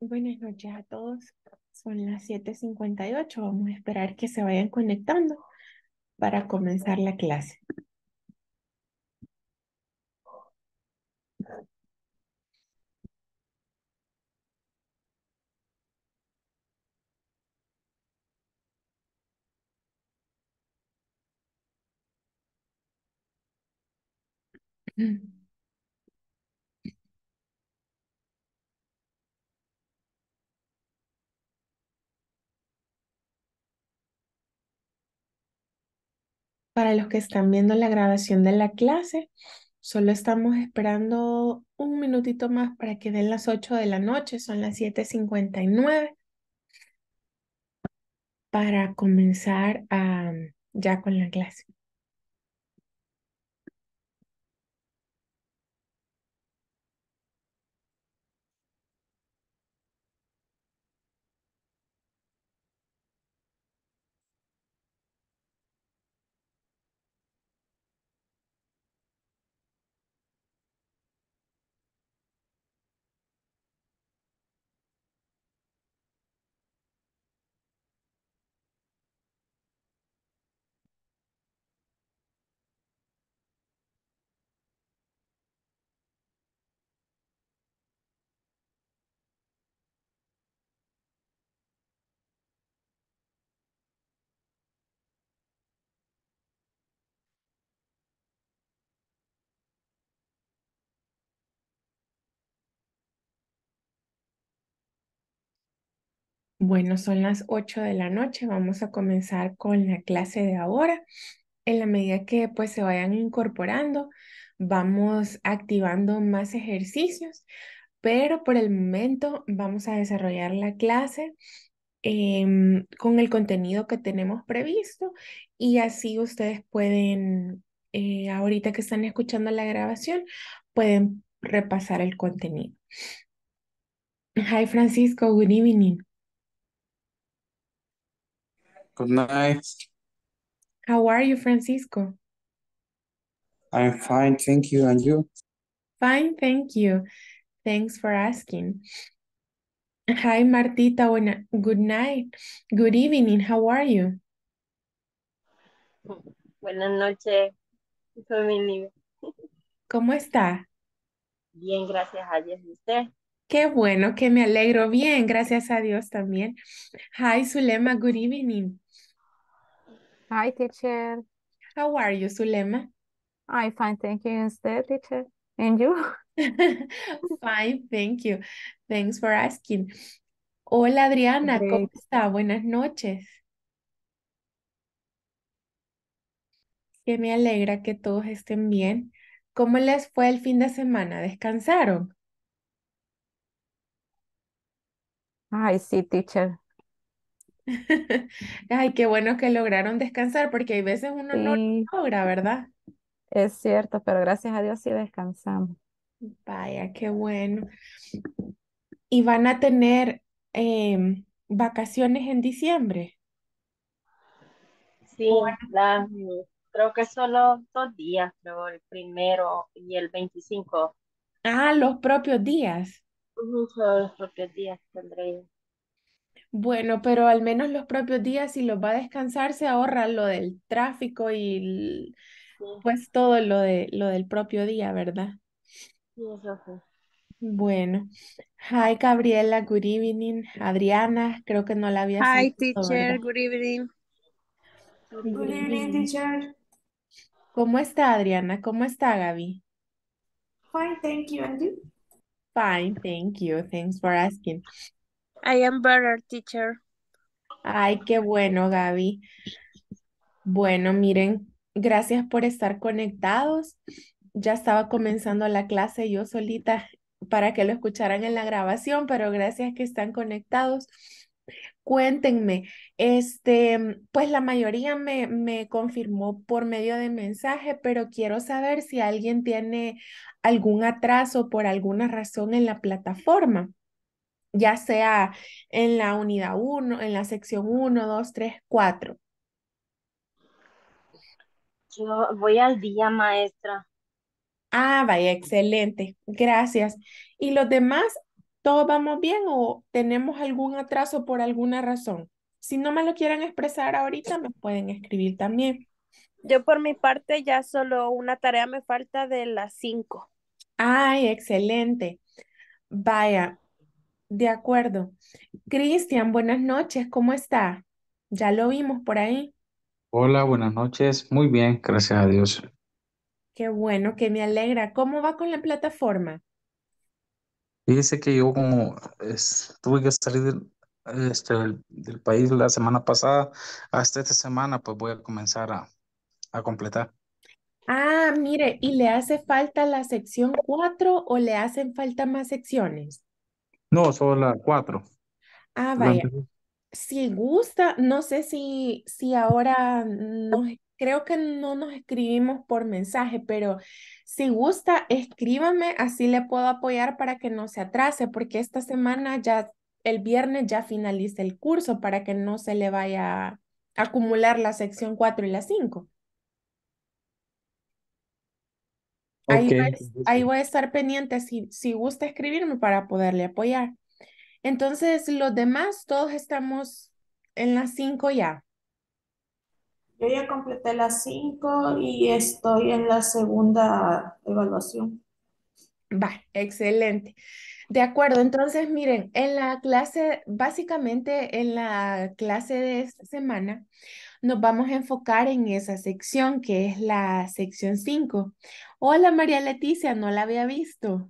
Buenas noches a todos. Son las 7.58. Vamos a esperar que se vayan conectando para comenzar la clase. Mm. Para los que están viendo la grabación de la clase, solo estamos esperando un minutito más para que den las 8 de la noche, son las 7.59, para comenzar a, ya con la clase. Bueno, son las 8 de la noche, vamos a comenzar con la clase de ahora. En la medida que pues se vayan incorporando, vamos activando más ejercicios, pero por el momento vamos a desarrollar la clase em, con el contenido que tenemos previsto y así ustedes pueden, eh, ahorita que están escuchando la grabación, pueden repasar el contenido. Hi Francisco, good evening. Good pues night. How are you, Francisco? I'm fine, thank you. And you? Fine, thank you. Thanks for asking. Hi, Martita. Good night. Good evening. How are you? Buenas noches, ¿Cómo está? Bien, gracias a Dios. ¿Y usted? Qué bueno, que me alegro. Bien, gracias a Dios también. Hi, Zulema. Good evening. Hi, teacher. How are you, Zulema? I fine, thank you instead, teacher. And you? fine, thank you. Thanks for asking. Hola, Adriana, ¿cómo está? Buenas noches. Que me alegra que todos estén bien. ¿Cómo les fue el fin de semana? ¿Descansaron? Ay, sí, teacher. Ay, qué bueno que lograron descansar, porque hay veces uno no logra, ¿verdad? es cierto, pero gracias a Dios sí descansamos. Vaya, qué bueno. ¿Y van a tener em, vacaciones en diciembre? Sí, creo que solo dos días, creo, el primero y el 25. Ah, los propios días. los propios días tendré. Bueno, pero al menos los propios días, si los va a descansar, se ahorra lo del tráfico y pues todo lo, de, lo del propio día, ¿verdad? Bueno, hi Gabriela, good evening. Adriana, creo que no la había Hi teacher, good evening. Good, evening, teacher. ¿Cómo está Adriana? ¿Cómo está Gaby? Fine, thank you, Fine, thank you. Thanks for asking. I am better, teacher. Ay, qué bueno, Gaby. Bueno, miren, gracias por estar conectados. Ya estaba comenzando la clase yo solita para que lo escucharan en la grabación, pero gracias que están conectados. Cuéntenme, este, pues la mayoría me, me confirmó por medio de mensaje, pero quiero saber si alguien tiene algún atraso por alguna razón en la plataforma ya sea en la unidad 1, en la sección 1, 2, 3, 4? Yo voy al día, maestra. Ah, vaya, excelente. Gracias. ¿Y los demás, todos vamos bien o tenemos algún atraso por alguna razón? Si no me lo quieren expresar ahorita, me pueden escribir también. Yo por mi parte ya solo una tarea me falta de las 5. Ay, excelente. Vaya, de acuerdo. Cristian, buenas noches, ¿cómo está? Ya lo vimos por ahí. Hola, buenas noches. Muy bien, gracias a Dios. Qué bueno, que me alegra. ¿Cómo va con la plataforma? Dice que yo como tuve que salir este, del, país la semana pasada, hasta esta semana pues voy a comenzar a, a completar. Ah, mire, ¿y le hace falta la sección 4 o le hacen falta más secciones? No, solo las cuatro. Ah, vaya. Si gusta, no sé si, si ahora creo que no nos escribimos por mensaje, pero si gusta, escríbame, así le puedo apoyar para que no se atrase, porque esta semana ya, el viernes ya finaliza el curso para que no se le vaya a acumular la sección cuatro y la cinco. Ahí, ahí, voy a estar pendiente si, si gusta escribirme para poderle apoyar. Entonces, los demás, todos estamos en las cinco ya. Yo ya completé las cinco y estoy en la segunda evaluación. Va, excelente. De acuerdo, entonces miren, en la clase, básicamente en la clase de esta semana, nos vamos a enfocar en esa sección que es la sección 5. Hola María Leticia, no la había visto.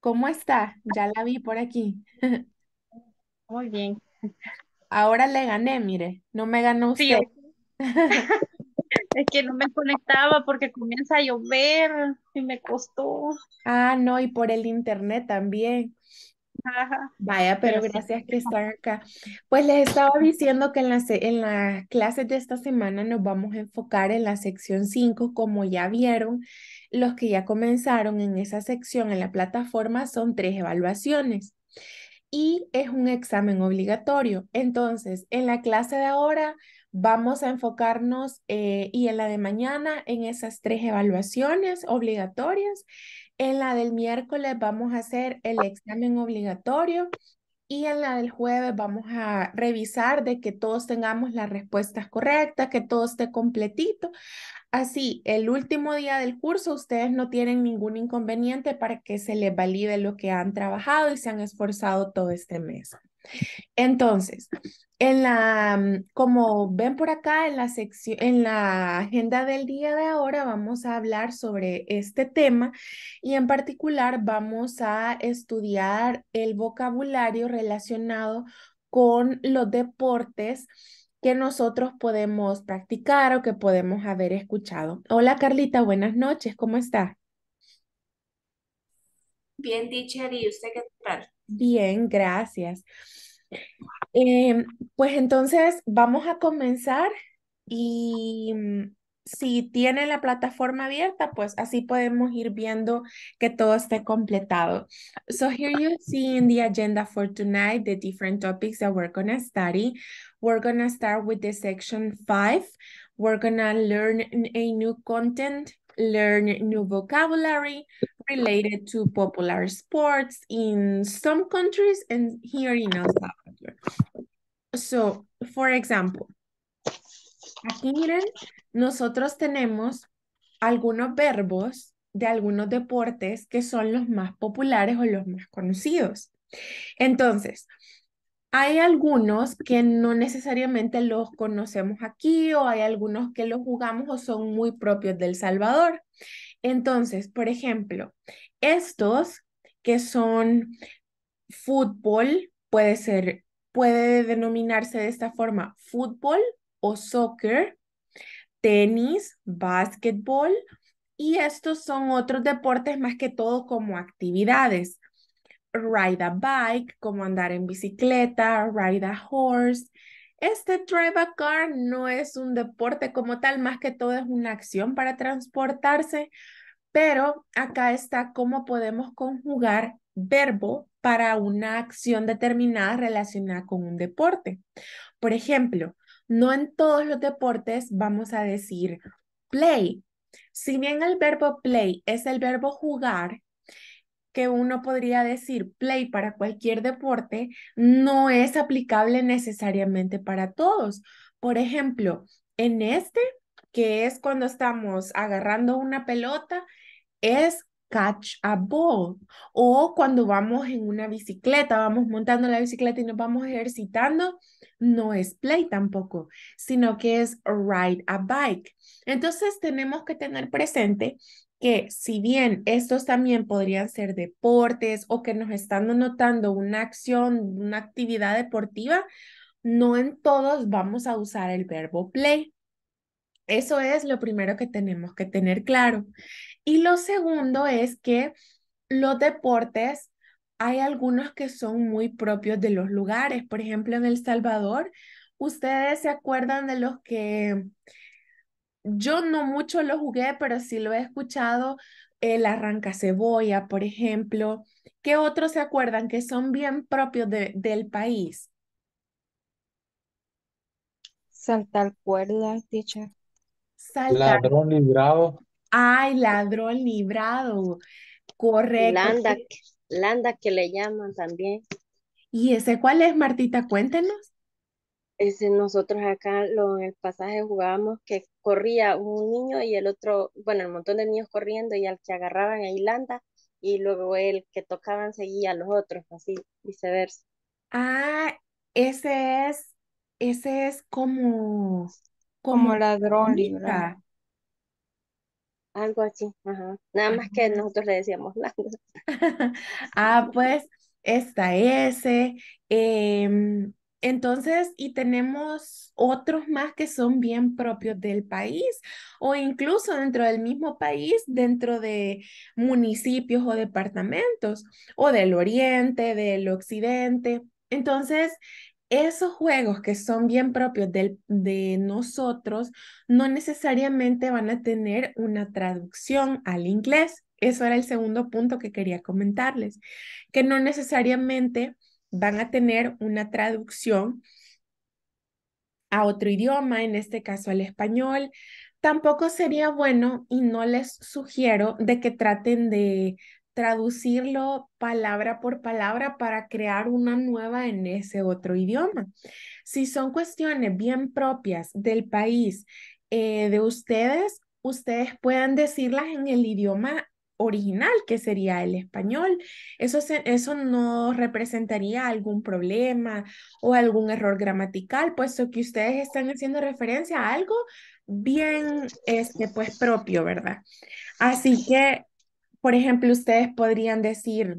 ¿Cómo está? Ya la vi por aquí. Muy bien. Ahora le gané, mire, no me ganó usted. Es que no me conectaba porque comienza a llover y me costó. Ah, no, y por el internet también. Vaya, pero, gracias que están acá. Pues les estaba diciendo que en la en clases de esta semana nos vamos a enfocar en la sección 5, como ya vieron, los que ya comenzaron en esa sección en la plataforma son tres evaluaciones y es un examen obligatorio. Entonces, en la clase de ahora vamos a enfocarnos eh, y en la de mañana en esas tres evaluaciones obligatorias en la del miércoles vamos a hacer el examen obligatorio y en la del jueves vamos a revisar de que todos tengamos las respuestas correctas, que todo esté completito. Así, el último día del curso ustedes no tienen ningún inconveniente para que se les valide lo que han trabajado y se han esforzado todo este mes. Entonces, en la, mm, como ven por acá en la sección, en la agenda del día de ahora vamos a hablar sobre este tema y en particular vamos a estudiar el vocabulario relacionado con los deportes que nosotros podemos practicar o que podemos haber escuchado. Hola Carlita, buenas noches, ¿cómo está? Bien, teacher, ¿y usted qué tal? Bien, gracias. Em, pues entonces vamos a comenzar y mm, si tiene la plataforma abierta, pues así podemos ir viendo que todo esté completado. So here you see in the agenda for tonight the different topics that we're going to study. We're going to start with the section five. We're going to learn a new content learn new vocabulary related to popular sports in some countries and here in Australia. So, for example, aquí miren, nosotros tenemos algunos verbos de algunos deportes que son los más populares o los más conocidos. Entonces, hay algunos que no necesariamente los conocemos aquí o hay algunos que los jugamos o son muy propios del Salvador. Entonces, por ejemplo, estos que son fútbol, puede ser, puede denominarse de esta forma, fútbol o soccer, tenis, básquetbol, y estos son otros deportes más que todo como actividades ride a bike, como andar en bicicleta, ride a horse. Este drive a car no es un deporte como tal, más que todo es una acción para transportarse, pero acá está cómo podemos conjugar verbo para una acción determinada relacionada con un deporte. Por ejemplo, no en todos los deportes vamos a decir play. Si bien el verbo play es el verbo jugar, que uno podría decir play para cualquier deporte no es aplicable necesariamente para todos. Por ejemplo, en este, que es cuando estamos agarrando una pelota, es catch a ball. O cuando vamos en una bicicleta, vamos montando la bicicleta y nos vamos ejercitando, no es play tampoco, sino que es ride a bike. Entonces tenemos que tener presente que si bien estos también podrían ser deportes o que nos están notando una acción, una actividad deportiva, no en todos vamos a usar el verbo play. Eso es lo primero que tenemos que tener claro. Y lo segundo es que los deportes, hay algunos que son muy propios de los lugares. Por ejemplo, en El Salvador, ustedes se acuerdan de los que yo no mucho lo jugué, pero sí lo he escuchado, el arranca cebolla, por ejemplo. ¿Qué otros se acuerdan que son bien propios del país? Saltar cuerda, teacher. Saltar. Ladrón librado. Ay, ladrón librado. Correcto. Landa, landa que le llaman también. ¿Y ese cuál es, Martita? Cuéntenos. Ese, nosotros acá lo, en el pasaje jugábamos que corría un niño y el otro, bueno, un montón de niños corriendo y al que agarraban a landa y luego el que tocaban seguía a los otros, así viceversa. Ah, ese es, ese es como, como, ladrón Algo así, ajá. Nada más que nosotros le decíamos Landa. ah, pues está ese. Eh, entonces, y tenemos otros más que son bien propios del país o incluso dentro del mismo país, dentro de municipios o departamentos o del oriente, del occidente. Entonces, esos juegos que son bien propios de nosotros no necesariamente van a tener una traducción al inglés. Eso era el segundo punto que quería comentarles, que no necesariamente van a tener una traducción a otro idioma, en este caso al español. Tampoco sería bueno y no les sugiero de que traten de traducirlo palabra por palabra para crear una nueva en ese otro idioma. Si son cuestiones bien propias del país eh, de ustedes, ustedes puedan decirlas en el idioma original que sería el español. Eso, eso no representaría algún problema o algún error gramatical, puesto que ustedes están haciendo referencia a algo bien este, pues, propio, ¿verdad? Así que, por ejemplo, ustedes podrían decir,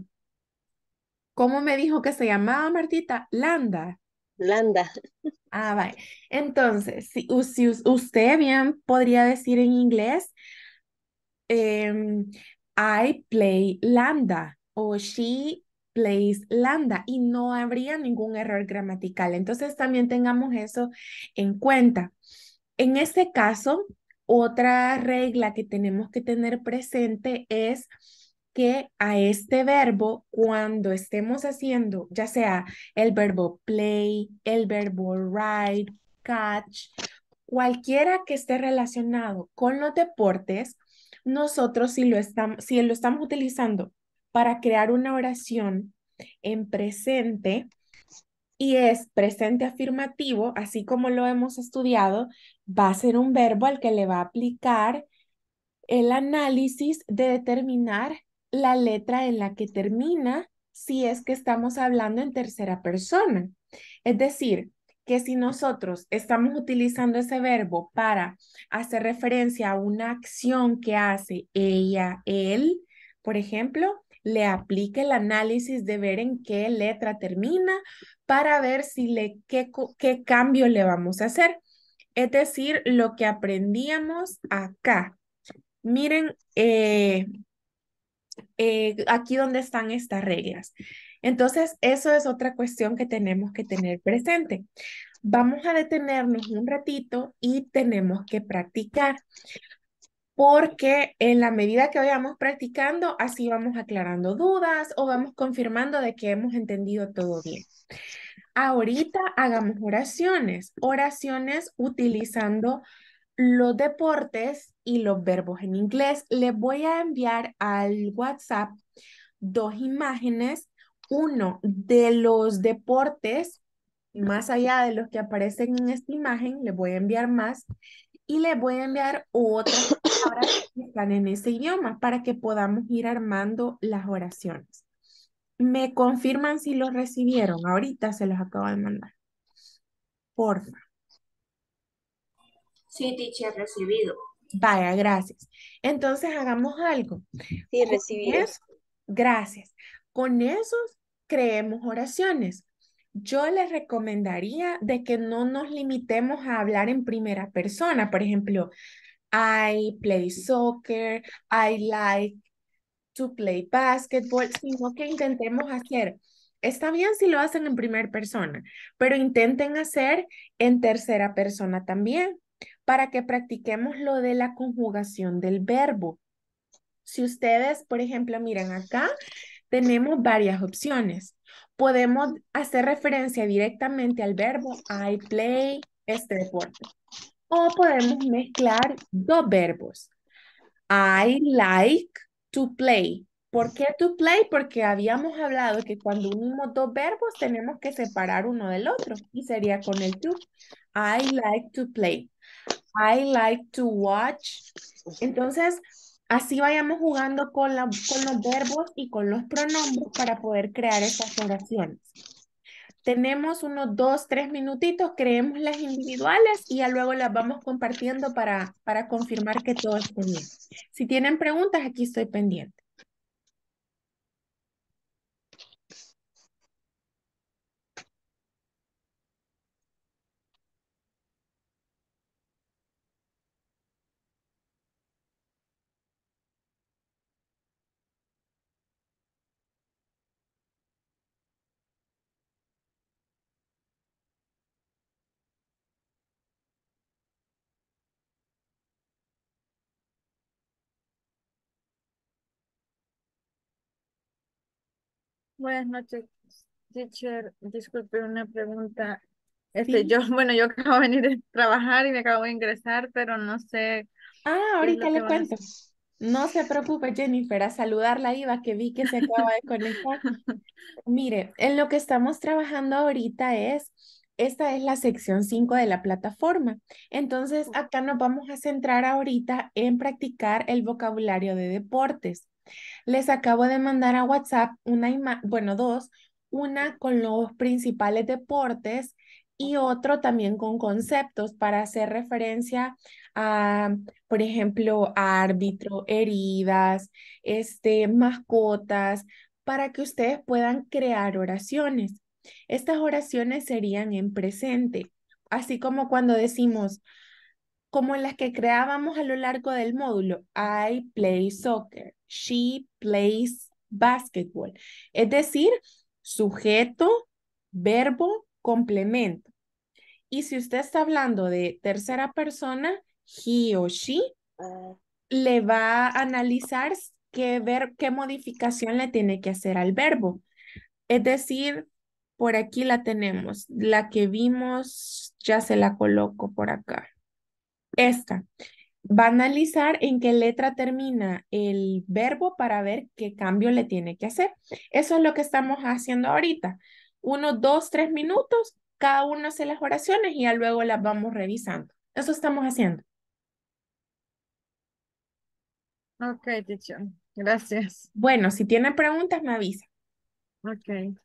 ¿cómo me dijo que se llamaba Martita? Landa. Landa. Ah, vale. Entonces, si, si usted bien podría decir en inglés, eh, I play lambda o she plays lambda y no habría ningún error gramatical. Entonces también tengamos eso en cuenta. En este caso, otra regla que tenemos que tener presente es que a este verbo, cuando estemos haciendo, ya sea el verbo play, el verbo ride, catch, cualquiera que esté relacionado con los deportes, nosotros si lo estamos, si lo estamos utilizando para crear una oración en presente y es presente afirmativo, así como lo hemos estudiado, va a ser un verbo al que le va a aplicar el análisis de determinar la letra en la que termina si es que estamos hablando en tercera persona. Es decir, que si nosotros estamos utilizando ese verbo para hacer referencia a una acción que hace ella, él, por ejemplo, le aplique el análisis de ver en qué letra termina para ver si le, qué, cambio le vamos a hacer. Es decir, lo que aprendíamos acá. Miren, eh, eh, aquí donde están estas reglas. Entonces, eso es otra cuestión que tenemos que tener presente. Vamos a detenernos un ratito y tenemos que practicar, porque en la medida que vayamos practicando, así vamos aclarando dudas o vamos confirmando de que hemos entendido todo bien. Ahorita hagamos oraciones, oraciones utilizando los deportes y los verbos en inglés. Les voy a enviar al WhatsApp dos imágenes uno de los deportes, más allá de los que aparecen en esta imagen, les voy a enviar más y les voy a enviar otras palabras que están en ese idioma para que podamos ir armando las oraciones. Me confirman si los recibieron. Ahorita se los acabo de mandar. Porfa. Sí, teacher, recibido. Vaya, gracias. Entonces hagamos algo. Sí, recibido. Gracias. Con esos creemos oraciones. Yo les recomendaría de que no nos limitemos a hablar en primera persona. Por ejemplo, I play soccer, I like to play basketball, sino que intentemos hacer. Está bien si lo hacen en primera persona, pero intenten hacer en tercera persona también para que practiquemos lo de la conjugación del verbo. Si ustedes, por ejemplo, miran acá, tenemos varias opciones. Podemos hacer referencia directamente al verbo I play este deporte. O podemos mezclar dos verbos. I like to play. ¿Por qué to play? Porque habíamos hablado que cuando unimos dos verbos tenemos que separar uno del otro y sería con el to. I like to play. I like to watch. Entonces, Así vayamos jugando con, los verbos y con los pronombres para poder crear esas oraciones. Tenemos unos dos, tres minutitos, creemos las individuales y ya luego las vamos compartiendo para, para confirmar que todo está bien. Si tienen preguntas, aquí estoy pendiente. Buenas noches, teacher. Disculpe una pregunta. Este, yo, bueno, yo acabo de venir a trabajar y me acabo de ingresar, pero no sé. Ah, ahorita le cuento. No se preocupe, Jennifer, a saludarla Iba que vi que se acaba de conectar. Mire, en lo que estamos trabajando ahorita es, esta es la sección 5 de la plataforma. Entonces, acá nos vamos a centrar ahorita en practicar el vocabulario de deportes. Les acabo de mandar a WhatsApp una bueno, dos, una con los principales deportes y otro también con conceptos para hacer referencia a, por ejemplo, árbitro, heridas, este, mascotas, para que ustedes puedan crear oraciones. Estas oraciones serían en presente, así como cuando decimos, como las que creábamos a lo largo del módulo, I play soccer she plays basketball. Es decir, sujeto, verbo, complemento. Y si usted está hablando de tercera persona, he o she, le va a analizar qué, ver, qué modificación le tiene que hacer al verbo. Es decir, por aquí la tenemos. La que vimos, ya se la coloco por acá. Esta va a analizar en qué letra termina el verbo para ver qué cambio le tiene que hacer. Eso es lo que estamos haciendo ahorita. Uno, dos, tres minutos, cada uno hace las oraciones y ya luego las vamos revisando. Eso estamos haciendo. Ok, teacher. Gracias. Bueno, si tienen preguntas, me avisa. Ok.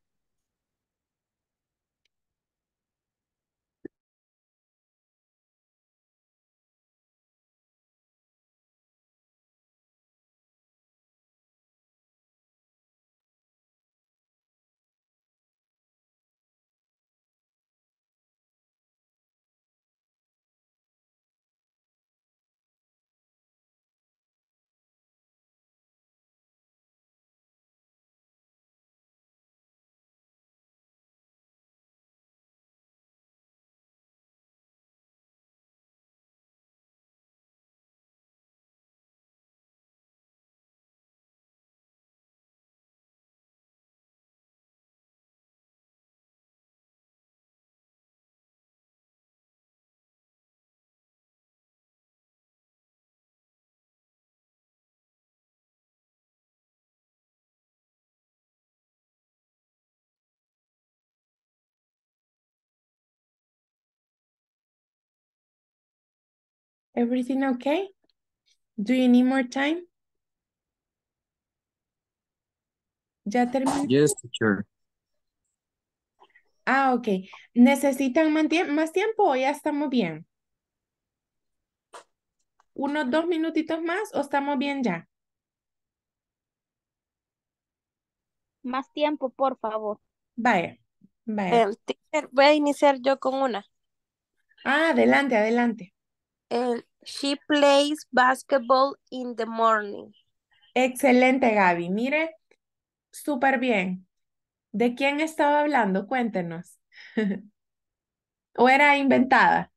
Everything okay? Do you need more time? ¿Ya terminé? Yes, teacher. Ah, ok. ¿Necesitan más tiempo o ya estamos bien? ¿Unos dos minutitos más o estamos bien ya? Más tiempo, por favor. Vaya, vaya. voy a iniciar yo con una. Ah, adelante, adelante she plays basketball in the morning. Excelente, Gaby. Mire, súper bien. ¿De quién estaba hablando? Cuéntenos. ¿O era inventada?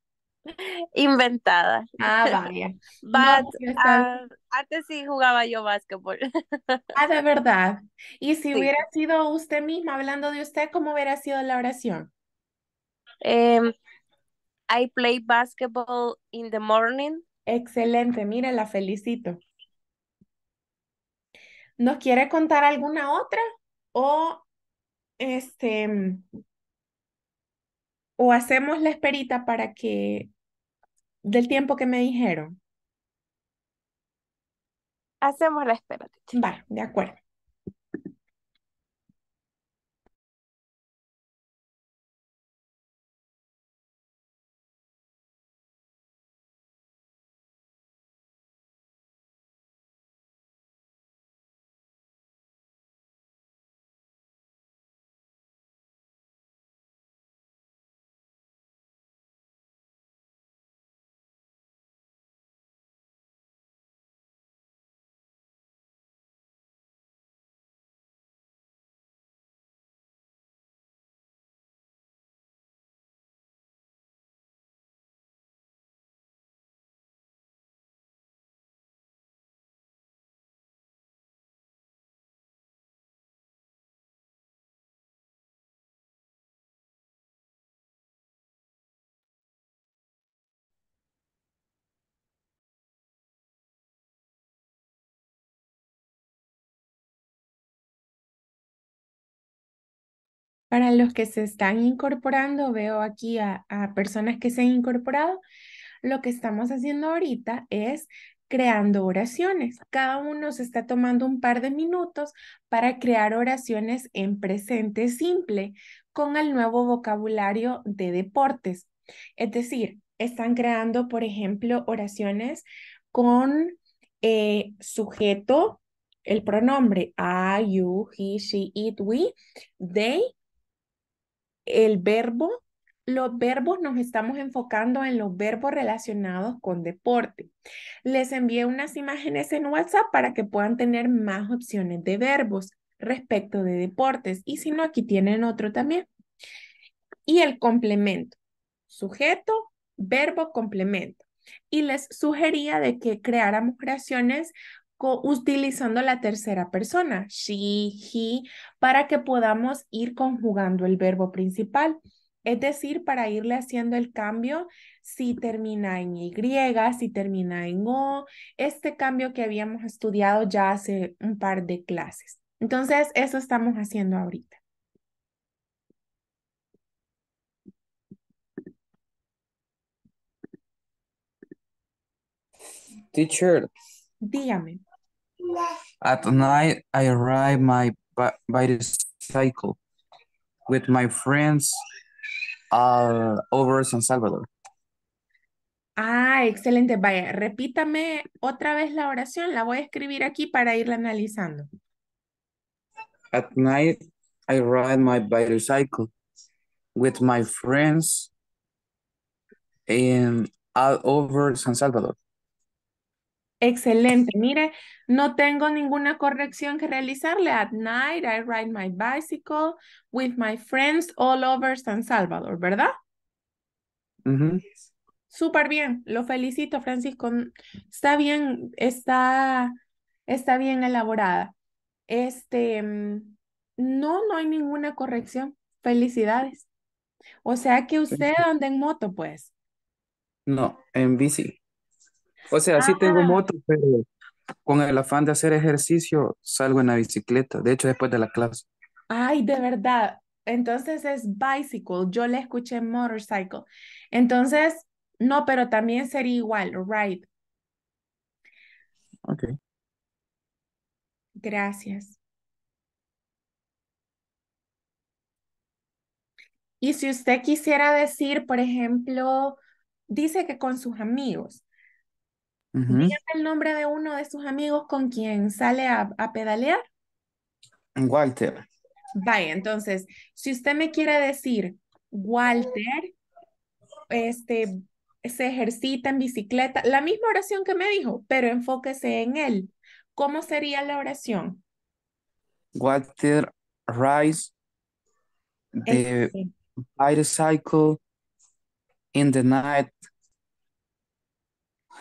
Inventada. Ah, vaya. Um, antes sí jugaba yo basketball. ah, de verdad. Y si hubiera sido usted misma hablando de usted, ¿cómo hubiera sido la oración? Em, I play basketball in the morning. Excelente, mire, la felicito. ¿Nos quiere contar alguna otra? O este o hacemos la esperita para que del tiempo que me dijeron. Hacemos la espera. Va, de acuerdo. Para los que se están incorporando, veo aquí a, personas que se han incorporado. Lo que estamos haciendo ahorita es creando oraciones. Cada uno se está tomando un par de minutos para crear oraciones en presente simple con el nuevo vocabulario de deportes. Es decir, están creando, por ejemplo, oraciones con eh, sujeto, el pronombre I, you, he, she, it, we, they, el verbo, los verbos nos estamos enfocando en los verbos relacionados con deporte. Les envié unas imágenes en WhatsApp para que puedan tener más opciones de verbos respecto de deportes y si no, aquí tienen otro también. Y el complemento, sujeto, verbo, complemento. Y les sugería de que creáramos creaciones utilizando la tercera persona, she, he, para que podamos ir conjugando el verbo principal. Es decir, para irle haciendo el cambio, si termina en Y, si termina en O, este cambio que habíamos estudiado ya hace un par de clases. Entonces, eso estamos haciendo ahorita. Teacher. Dígame. At night, I ride my bicycle with my friends all uh, over San Salvador. Ah, excelente. Vaya, repítame otra vez la oración. La voy a escribir aquí para irla analizando. At night, I ride my bicycle with my friends in all uh, over San Salvador. Excelente. Mire, no tengo ninguna corrección que realizarle. At night, I ride my bicycle with my friends all over San Salvador, ¿verdad? Súper bien. Lo felicito, Francisco. Está bien, está, está bien elaborada. Este, no, no hay ninguna corrección. Felicidades. O sea que usted anda en moto, pues. No, en bici. O sea, sí tengo ah. moto, pero con el afán de hacer ejercicio salgo en la bicicleta, de hecho después de la clase. Ay, de verdad. Entonces es bicycle, yo le escuché motorcycle. Entonces, no, pero también sería igual, ride. Ok. Gracias. Y si usted quisiera decir, por ejemplo, dice que con sus amigos, el nombre de uno de sus amigos con quien sale a, pedalear. Walter. Vaya, entonces, si usted me quiere decir, Walter, este, se ejercita en bicicleta, la misma oración que me dijo, pero enfóquese en él. ¿Cómo sería la oración? Walter rides the este. bicycle in the night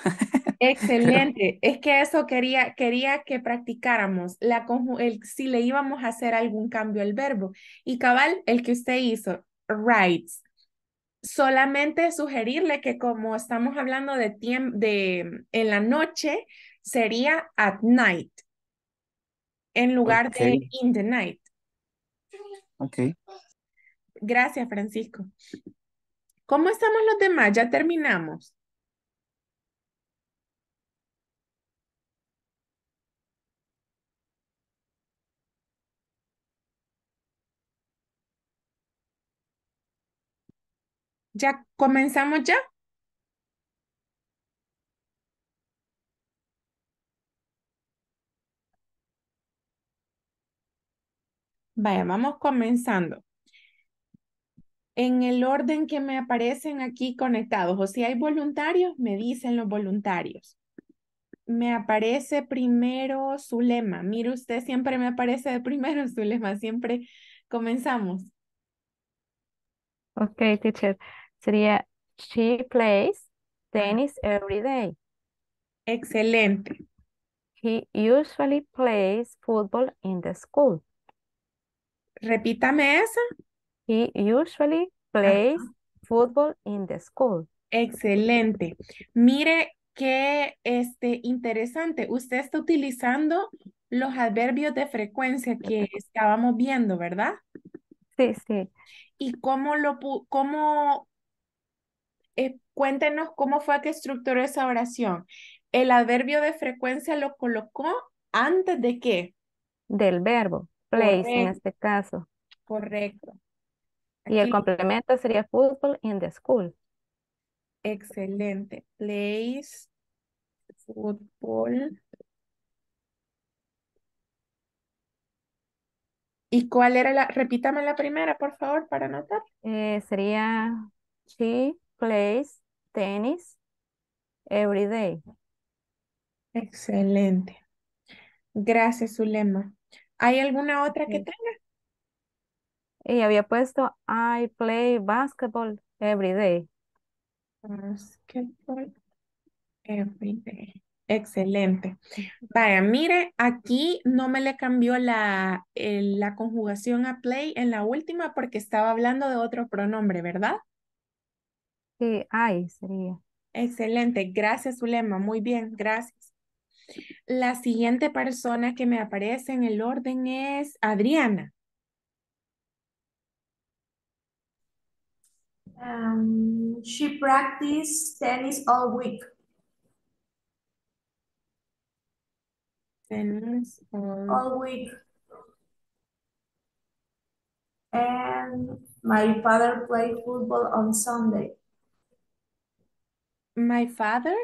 Excelente. es que eso quería, quería que practicáramos, la, si le íbamos a hacer algún cambio al verbo. Y cabal, el que usted hizo, writes. Solamente sugerirle que como estamos hablando de, de en la noche, sería at night, en lugar de in the night. Ok. Gracias, Francisco. ¿Cómo estamos los demás? ¿Ya terminamos? ¿Ya comenzamos ya? Vaya, vamos comenzando. En el orden que me aparecen aquí conectados, o si hay voluntarios, me dicen los voluntarios. Me aparece primero Zulema. Mire usted, siempre me aparece de primero Zulema, siempre comenzamos. Ok, chévere. Sería, she plays ah. tennis every day. Excelente. He usually plays football in the school. Repítame esa. He usually plays football in the school. Excelente. Mire qué este, interesante. Usted está utilizando los adverbios de frecuencia que estábamos viendo, ¿verdad? Sí, sí. ¿Y cómo, lo, cómo, eh, cuéntenos cómo fue que estructuró esa oración. El adverbio de frecuencia lo colocó antes de qué? Del verbo, place en este caso. Correcto. Y el complemento sería football in the school. Excelente. Place, football. ¿Y cuál era la? Repítame la primera, por favor, para anotar. Eh, sería sí plays tennis every day. Excelente. Gracias, Zulema. ¿Hay alguna otra que tenga? Ella había puesto I play basketball every day. Basketball every day. Excelente. Vaya, mire, aquí no me le cambió la, la conjugación a play en la última porque estaba hablando de otro pronombre, ¿verdad? hay, sería. Excelente, gracias, Zulema. Muy bien, gracias. La siguiente persona que me aparece en el orden es Adriana. Um, she practiced tennis all week. Tennis all week. And my father played football on Sunday. My father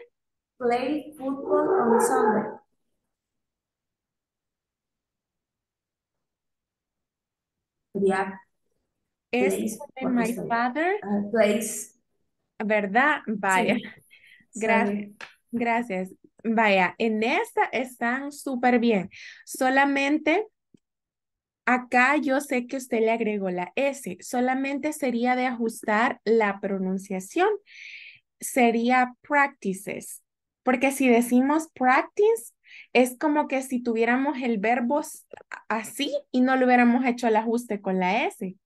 Play football on Sunday. Yeah. Es my father ah, plays. ¿Verdad? Vaya. Gracias. Gracias. Vaya, en esta están súper bien. Solamente acá yo sé que usted le agregó la S. Solamente sería de ajustar la pronunciación sería practices, porque si decimos practice, es como que si tuviéramos el verbo así y no le hubiéramos hecho el ajuste con la S.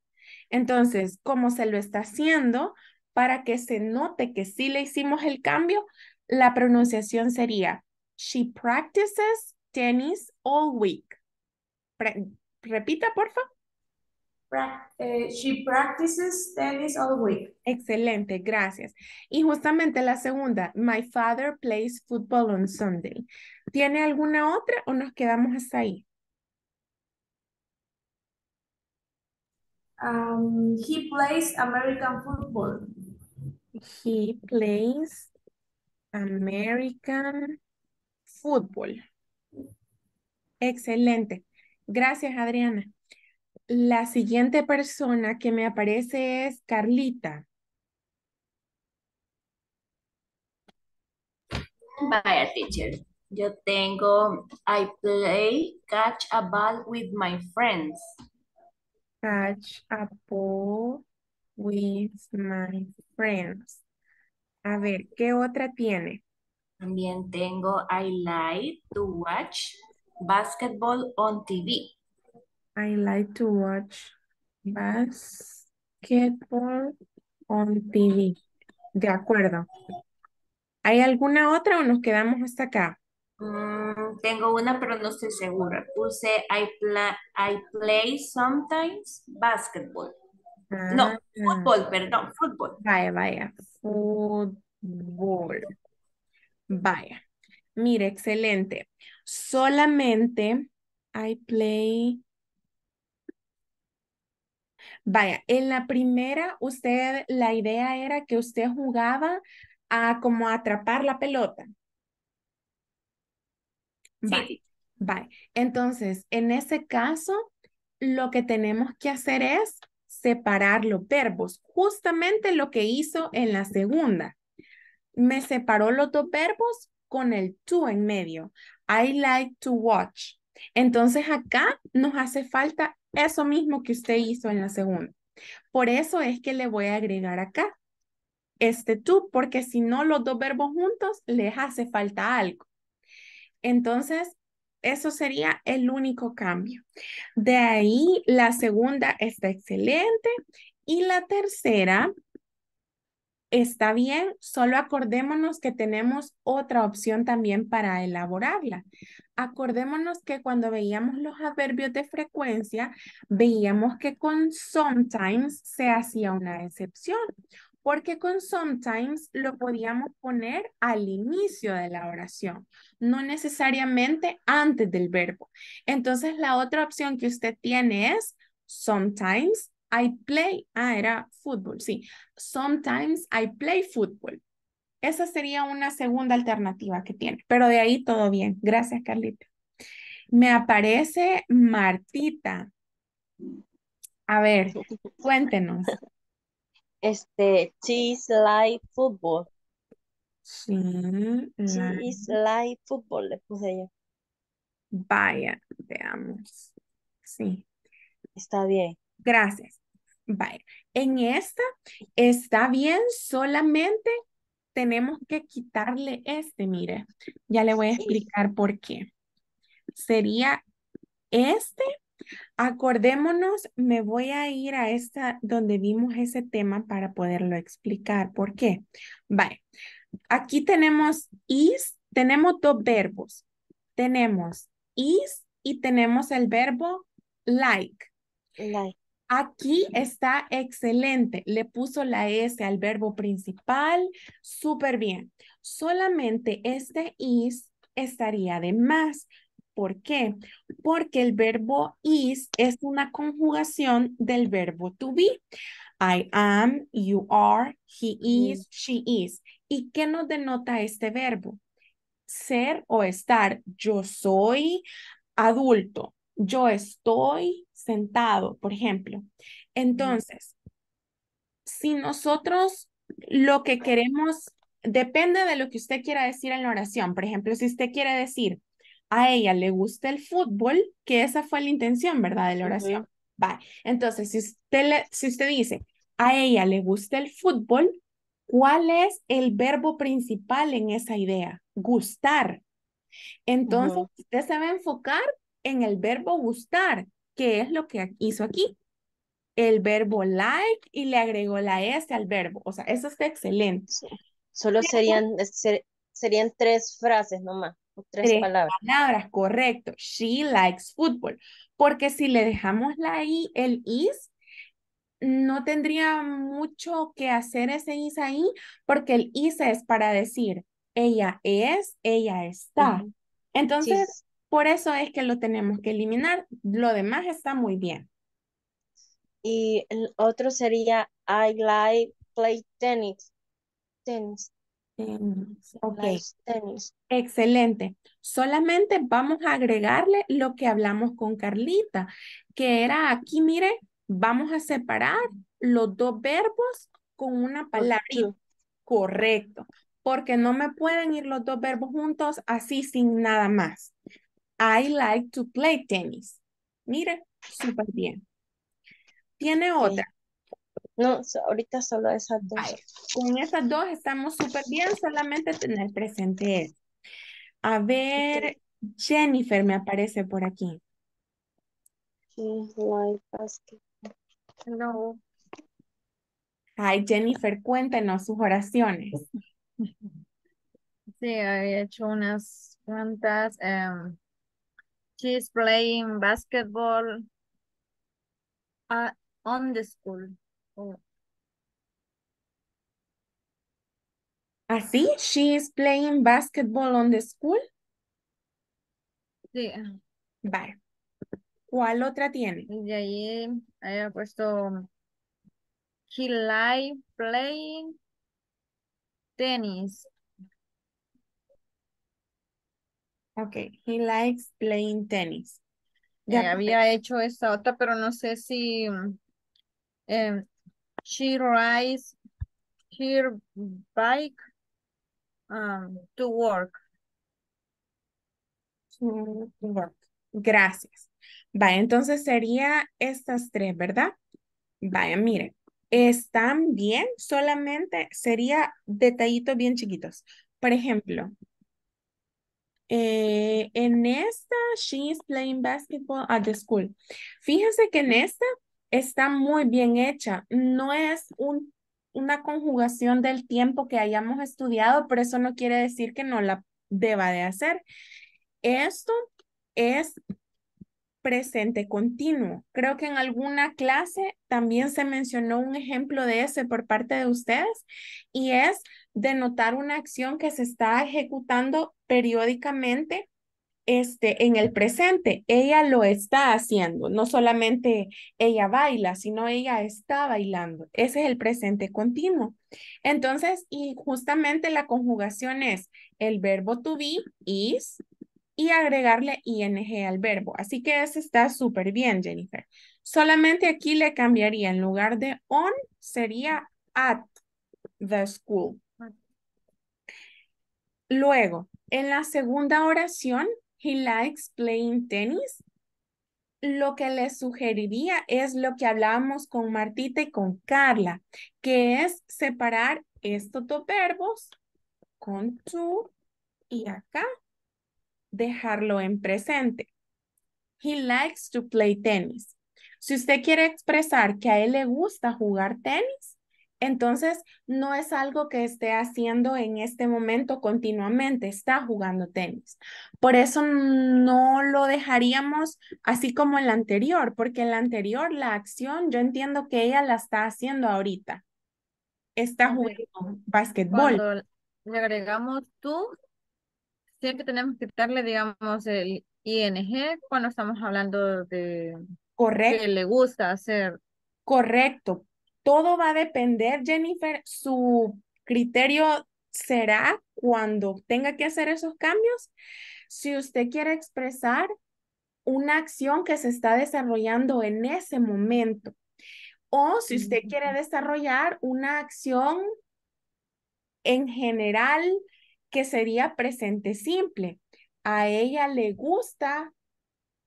Entonces, como se lo está haciendo, para que se note que sí le hicimos el cambio, la pronunciación sería She practices tennis all week. repita, por favor. Eh, she practices tennis all week. Excelente, gracias. Y justamente la segunda, my father plays football on Sunday. ¿Tiene alguna otra o nos quedamos hasta ahí? Um, he plays American football. He plays American football. Excelente. Gracias, Adriana. La siguiente persona que me aparece es Carlita. Vaya, teacher. Yo tengo, I play catch a ball with my friends. Catch a ball with my friends. A ver, ¿qué otra tiene? También tengo, I like to watch basketball on TV. I like to watch basketball on TV. De acuerdo. ¿Hay alguna otra o nos quedamos hasta acá? Mm, tengo una, pero no estoy segura. Puse I, pla I play sometimes basketball. no, ah. fútbol, perdón, fútbol. Vaya, vaya, fútbol. Vaya. Mire, excelente. Solamente I play Vaya, en la primera, usted, la idea era que usted jugaba a como atrapar la pelota. Entonces, en ese caso, lo que tenemos que hacer es separar los verbos, justamente lo que hizo en la segunda. Me separó los dos verbos con el tú en medio. I like to watch. Entonces acá nos hace falta eso mismo que usted hizo en la segunda. Por eso es que le voy a agregar acá este tú, porque si no los dos verbos juntos les hace falta algo. Entonces, eso sería el único cambio. De ahí, la segunda está excelente y la tercera está bien, solo acordémonos que tenemos otra opción también para elaborarla. Acordémonos que cuando veíamos los adverbios de frecuencia, veíamos que con sometimes se hacía una excepción, porque con sometimes lo podíamos poner al inicio de la oración, no necesariamente antes del verbo. Entonces, la otra opción que usted tiene es sometimes I play, ah, era fútbol, sí. Sometimes I play fútbol. Esa sería una segunda alternativa que tiene, pero de ahí todo bien. Gracias, Carlita. Me aparece Martita. A ver, cuéntenos. Este, she's like football. Sí. She's like football, le puse ella? Vaya, veamos. Sí. Está bien. Gracias en esta está bien, solamente tenemos que quitarle este, mire. Ya le voy a explicar por qué. Sería este. Acordémonos, me voy a ir a esta donde vimos ese tema para poderlo explicar. ¿Por qué? Vale. Aquí tenemos is, tenemos dos verbos. Tenemos is y tenemos el verbo like. Like. Aquí está excelente. Le puso la S al verbo principal. Súper bien. Solamente este is estaría de más. ¿Por qué? Porque el verbo is es una conjugación del verbo to be. I am, you are, he is, she is. ¿Y qué nos denota este verbo? Ser o estar. Yo soy adulto yo estoy sentado, por ejemplo. Entonces, si nosotros lo que queremos, depende de lo que usted quiera decir en la oración. Por ejemplo, si usted quiere decir, a ella le gusta el fútbol, que esa fue la intención, ¿verdad? De la oración. Entonces, si usted, si usted dice, a ella le gusta el fútbol, ¿cuál es el verbo principal en esa idea? Gustar. Entonces, usted se va a enfocar en el verbo gustar, que es lo que hizo aquí. El verbo like y le agregó la S al verbo. O sea, eso está excelente. Solo serían, serían tres frases nomás. Tres, tres palabras. palabras, correcto. She likes football. Porque si le dejamos la I, el is, no tendría mucho que hacer ese is ahí, porque el is es para decir, ella es, ella está. Entonces, por eso es que lo tenemos que eliminar. Lo demás está muy bien. Y el otro sería I like play tennis. Tennis. Ok. Excelente. Solamente vamos a agregarle lo que hablamos con Carlita, que era aquí, mire, vamos a separar los dos verbos con una palabra. Correcto. Porque no me pueden ir los dos verbos juntos así sin nada más. I like to play tennis. Mira, súper bien. Tiene otra. No, ahorita solo esas dos. con esas dos estamos súper bien, solamente tener presente eso. A ver, Jennifer me aparece por aquí. No. Ay, Jennifer, cuéntenos sus oraciones. Sí, había hecho unas cuantas. Em, She is playing basketball ah, on the school. ¿Así? Oh. ¿She is playing basketball on the school? Sí. Vale. ¿Cuál otra tiene? De ahí puesto he likes playing tennis. Ok, he likes playing tennis. Ya eh, había hecho esta otra, pero no sé si em, she rides her bike um, to work. To work. Gracias. Vaya, entonces sería estas tres, ¿verdad? Vaya, miren, están bien, solamente sería detallitos bien chiquitos. Por ejemplo, eh, en esta, she is playing basketball at the school. Fíjense que en esta está muy bien hecha. No es un, una conjugación del tiempo que hayamos estudiado, pero eso no quiere decir que no la deba de hacer. Esto es presente continuo. Creo que en alguna clase también se mencionó un ejemplo de ese por parte de ustedes y es denotar una acción que se está ejecutando periódicamente este, en el presente. Ella lo está haciendo, no solamente ella baila, sino ella está bailando. Ese es el presente continuo. Entonces, y justamente la conjugación es el verbo to be, is, y agregarle ing al verbo. Así que eso está súper bien, Jennifer. Solamente aquí le cambiaría, en lugar de on, sería at the school. Luego, en la segunda oración, he likes playing tennis. Lo que le sugeriría es lo que hablábamos con Martita y con Carla, que es separar estos dos verbos con to y acá dejarlo en presente. He likes to play tennis. Si usted quiere expresar que a él le gusta jugar tenis, entonces, no es algo que esté haciendo en este momento continuamente, está jugando tenis. Por eso no lo dejaríamos así como el anterior, porque el anterior, la acción, yo entiendo que ella la está haciendo ahorita. Está jugando básquetbol. le agregamos tú, siempre tenemos que darle, digamos, el ING cuando estamos hablando de... Correcto. Que le gusta hacer. Correcto, todo va a depender, Jennifer, su criterio será cuando tenga que hacer esos cambios, si usted quiere expresar una acción que se está desarrollando en ese momento o si usted quiere desarrollar una acción en general que sería presente simple. A ella le gusta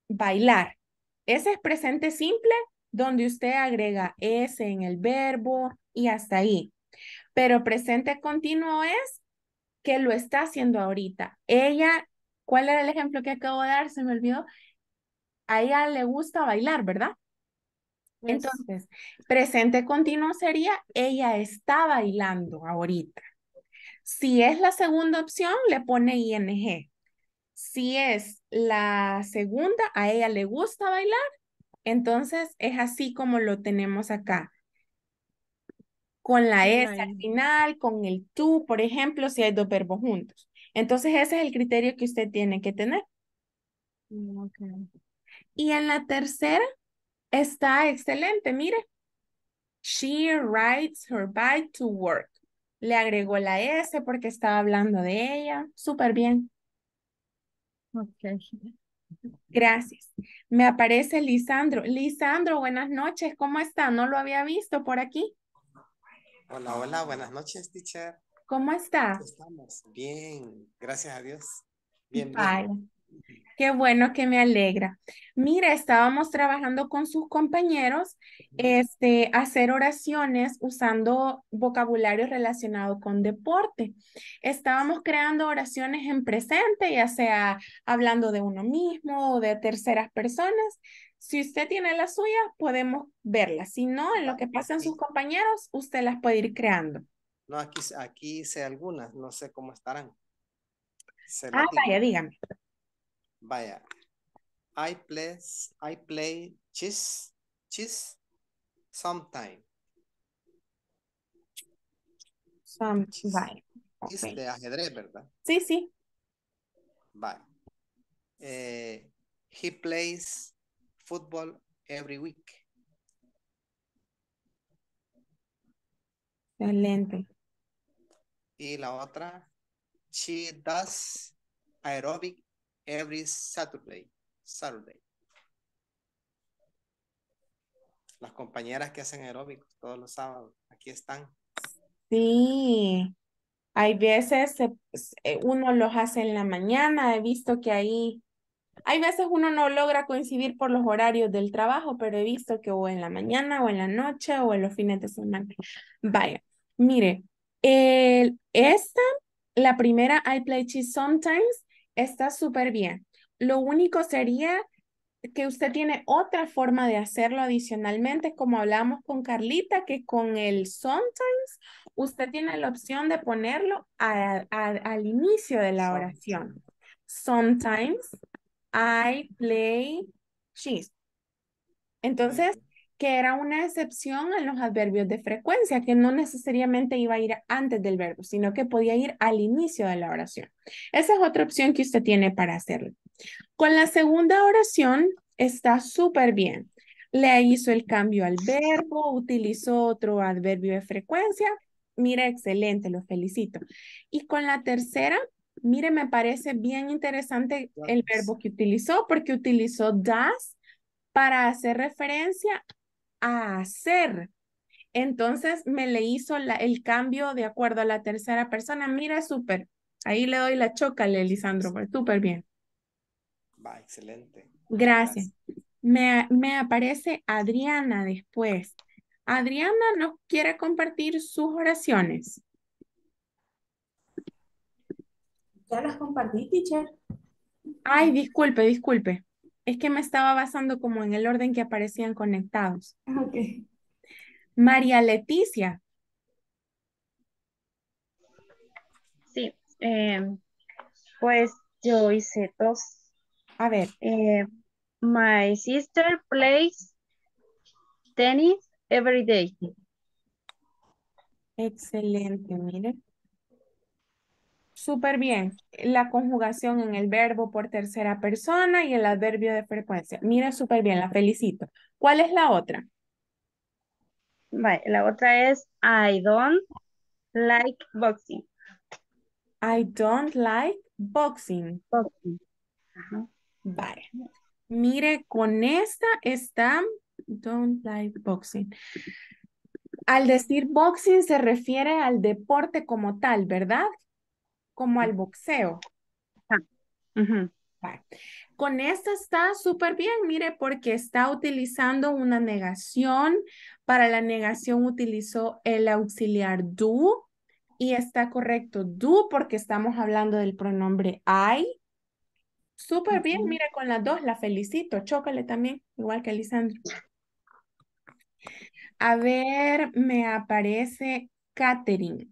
bailar. Ese es presente simple donde usted agrega S en el verbo y hasta ahí. Pero presente continuo es que lo está haciendo ahorita. Ella, ¿cuál era el ejemplo que acabo de dar? Se me olvidó. A ella le gusta bailar, ¿verdad? Pues Entonces, presente continuo sería ella está bailando ahorita. Si es la segunda opción, le pone ing. Si es la segunda, a ella le gusta bailar, entonces, es así como lo tenemos acá. Con la S al final, con el tú, por ejemplo, si hay dos verbos juntos. Entonces, ese es el criterio que usted tiene que tener. Mm, y en la tercera, está excelente, mire. She rides her bike to work. Le agregó la S porque estaba hablando de ella. Súper bien. Okay. Gracias. Me aparece Lisandro. Lisandro, buenas noches. ¿Cómo está? No lo había visto por aquí. Hola, hola. Buenas noches, teacher. ¿Cómo está? Estamos bien. Gracias a Dios. Bien, bien. Qué bueno que me alegra. Mira, estábamos trabajando con sus compañeros este, hacer oraciones usando vocabulario relacionado con deporte. Estábamos creando oraciones en presente, ya sea hablando de uno mismo o de terceras personas. Si usted tiene las suyas, podemos verlas. Si no, en lo que pasan sus compañeros, usted las puede ir creando. No, aquí, aquí sé algunas, no sé cómo estarán. ah, vaya, dígame. Vaya. I play, I play chess, chess sometime. Sometime. Okay. de ajedrez, ¿verdad? Sí, sí. Vaya. Eh, he plays football every week. Excelente. Y la otra, she does aerobic every Saturday. Saturday. Las compañeras que hacen aeróbicos todos los sábados, aquí están. Sí, hay veces eh, eh, uno los hace en la mañana, he visto que ahí, hay veces uno no logra coincidir por los horarios del trabajo, pero he visto que o en la mañana o en la noche o en los fines de semana. Vaya, mire, esta, la primera, I play cheese sometimes, está súper bien. Lo único sería que usted tiene otra forma de hacerlo adicionalmente, como hablamos con Carlita, que con el sometimes usted tiene la opción de ponerlo al inicio de la oración. Sometimes I play chess. Entonces, que era una excepción en los adverbios de frecuencia, que no necesariamente iba a ir antes del verbo, sino que podía ir al inicio de la oración. Esa es otra opción que usted tiene para hacerlo. Con la segunda oración está súper bien. Le hizo el cambio al verbo, utilizó otro adverbio de frecuencia. Mira, excelente, lo felicito. Y con la tercera, mire, me parece bien interesante el verbo que utilizó, porque utilizó das para hacer referencia hacer. Entonces me le hizo el cambio de acuerdo a la tercera persona. Mira, súper. Ahí le doy la chocale, Lisandro, pues, súper bien. Va, excelente. Gracias. Me, me aparece Adriana después. Adriana nos quiere compartir sus oraciones. Ya las compartí, teacher. Ay, disculpe, disculpe. Es que me estaba basando como en el orden que aparecían conectados. Ah, okay. María Leticia. Sí, em, pues yo hice dos. A ver. Em, my sister plays tennis every day. Excelente, mire súper bien la conjugación en el verbo por tercera persona y el adverbio de frecuencia. Mira, súper bien, la felicito. ¿Cuál es la otra? la otra es I don't like boxing. I don't like boxing. Vale. Mire, con esta está don't like boxing. Al decir boxing se refiere al deporte como tal, ¿verdad? como al boxeo. Ah, con esta está súper bien, mire, porque está utilizando una negación. Para la negación utilizó el auxiliar do y está correcto do porque estamos hablando del pronombre I. Súper bien, mire, con las dos la felicito. Chócale también, igual que Lisandro. A ver, me aparece Catherine.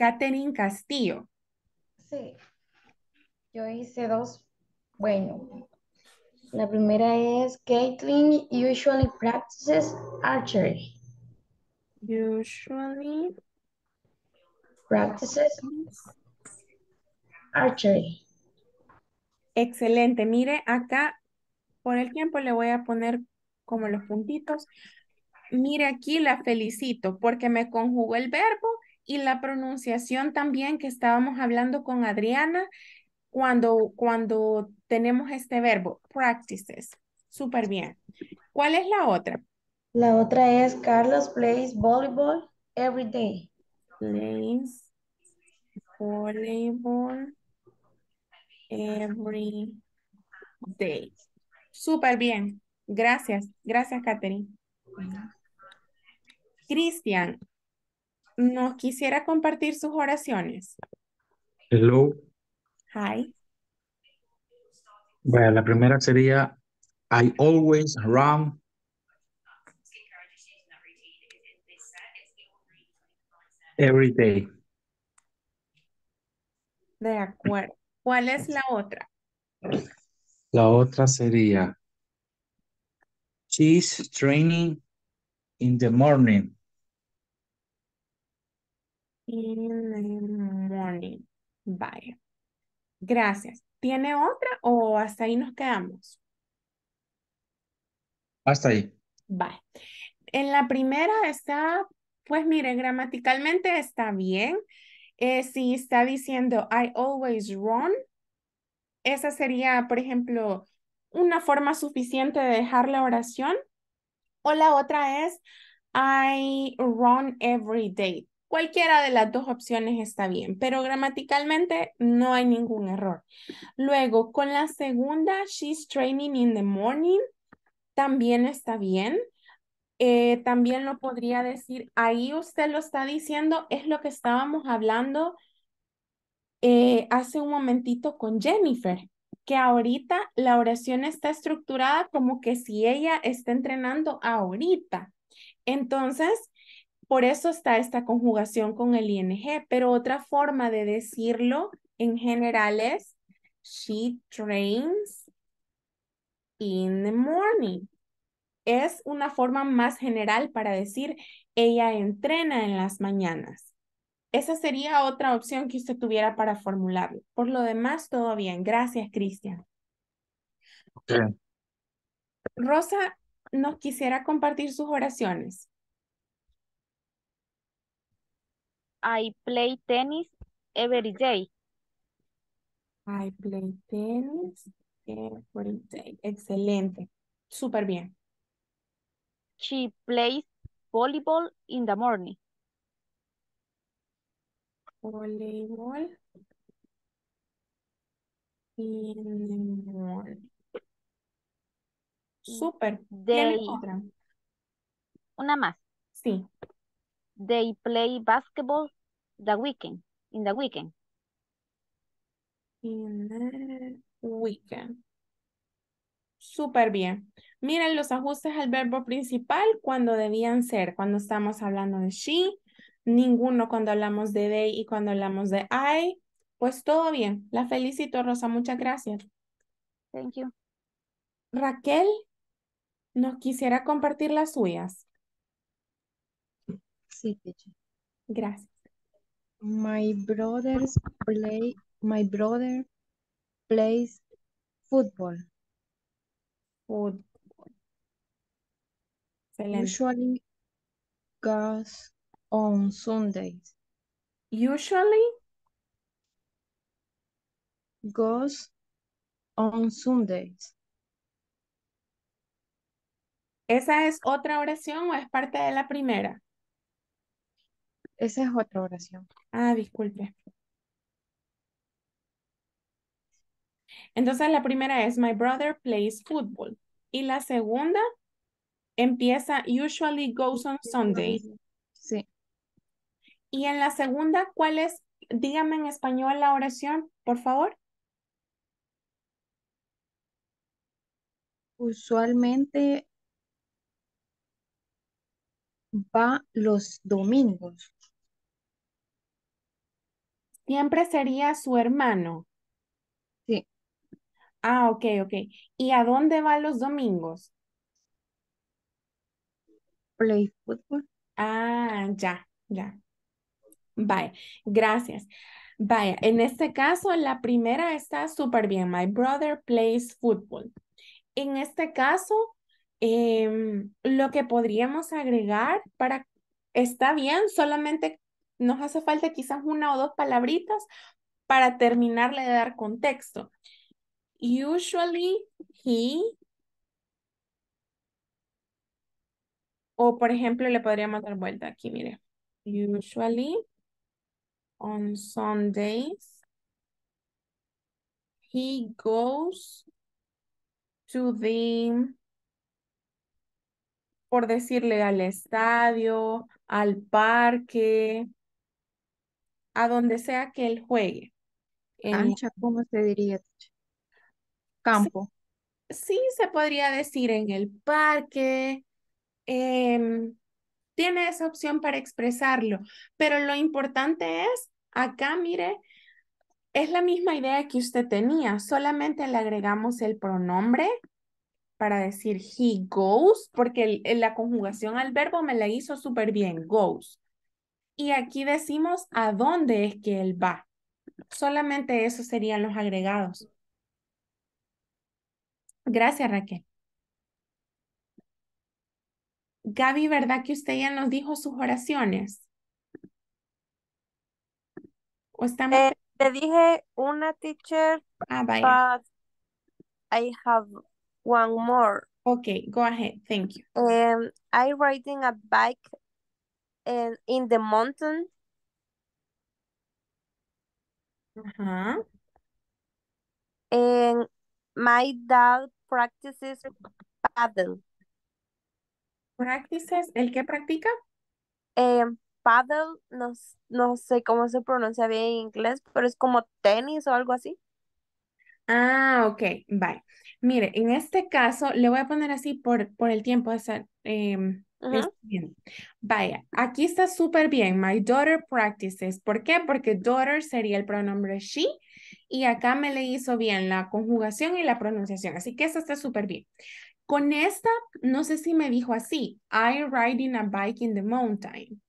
Katherine Castillo. Sí, yo hice dos. Bueno, la primera es Caitlin usually practices archery. Usually practices archery. Excelente. Mire, acá por el tiempo le voy a poner como los puntitos. Mire aquí la felicito porque me conjugó el verbo y la pronunciación también que estábamos hablando con Adriana cuando, cuando tenemos este verbo, practices. Súper bien. ¿Cuál es la otra? La otra es Carlos plays volleyball every day. Plays volleyball every day. Súper bien. Gracias. Gracias, Catherine. Cristian, nos quisiera compartir sus oraciones. Hello. Hi. Bueno, la primera sería I always run. Every day. De acuerdo. ¿Cuál es la otra? La otra sería She's training in the morning morning. Gracias. ¿Tiene otra o hasta ahí nos quedamos? Hasta ahí. Vale. En la primera está, pues mire, gramaticalmente está bien. Eh, si está diciendo I always run, esa sería, por ejemplo, una forma suficiente de dejar la oración. O la otra es I run every day. Cualquiera de las dos opciones está bien, pero gramaticalmente no hay ningún error. Luego, con la segunda, she's training in the morning, también está bien. Eh, también lo podría decir, ahí usted lo está diciendo, es lo que estábamos hablando eh, hace un momentito con Jennifer, que ahorita la oración está estructurada como que si ella está entrenando ahorita. Entonces, por eso está esta conjugación con el ing, pero otra forma de decirlo en general es she trains in the morning. Es una forma más general para decir ella entrena en las mañanas. Esa sería otra opción que usted tuviera para formularlo. Por lo demás, todo bien. Gracias, Cristian. Rosa nos quisiera compartir sus oraciones. I play tennis every day. I play tennis every day. Excelente. Súper bien. She plays volleyball in the morning. Volleyball in the morning. Súper. Una más. Sí they play basketball the weekend, in the weekend. In the weekend. Súper bien. Miren los ajustes al verbo principal cuando debían ser, cuando estamos hablando de she, ninguno cuando hablamos de they y cuando hablamos de I. Pues todo bien. La felicito, Rosa. Muchas gracias. Thank you. Raquel, nos quisiera compartir las suyas. Sí, Gracias. My brothers play, my brother plays football. Football. Usually goes on Sundays. Usually goes on Sundays. ¿Esa es otra oración o es parte de la primera? Esa es otra oración. Ah, disculpe. Entonces la primera es My brother plays football. Y la segunda empieza Usually goes on Sunday. Sí. Y en la segunda, ¿cuál es? Dígame en español la oración, por favor. Usualmente va los domingos siempre sería su hermano. Sí. Ah, ok, ok. ¿Y a dónde va los domingos? Play football. Ah, ya, ya. Vaya, gracias. Vaya, en este caso, la primera está súper bien. My brother plays football. En este caso, em, lo que podríamos agregar para, está bien, solamente nos hace falta quizás una o dos palabritas para terminarle de dar contexto. Usually he o por ejemplo le podríamos dar vuelta aquí, mire. Usually on Sundays he goes to the por decirle al estadio, al parque, a donde sea que él juegue. ¿cómo se diría? Campo. Sí, se podría decir en el parque. Em, tiene esa opción para expresarlo, pero lo importante es, acá mire, es la misma idea que usted tenía, solamente le agregamos el pronombre para decir he goes, porque el, la conjugación al verbo me la hizo súper bien, goes y aquí decimos a dónde es que él va. Solamente eso serían los agregados. Gracias, Raquel. Gaby, ¿verdad que usted ya nos dijo sus oraciones? te eh, dije una teacher, ah, but I have one more. Okay, go ahead. Thank you. Um, riding a bike el In the Mountain. Ajá. En my dad practices paddle. Practices, ¿el que practica? Em, paddle, no, sé cómo se pronuncia bien en inglés, pero es como tenis o algo así. Ah, ok, vale. Mire, en este caso le voy a poner así por, por el tiempo de bien. Vaya, aquí está súper bien. My daughter practices. ¿Por qué? Porque daughter sería el pronombre she. Y acá me le hizo bien la conjugación y la pronunciación. Así que eso está súper bien. Con esta, no sé si me dijo así. I riding a bike in the mountain.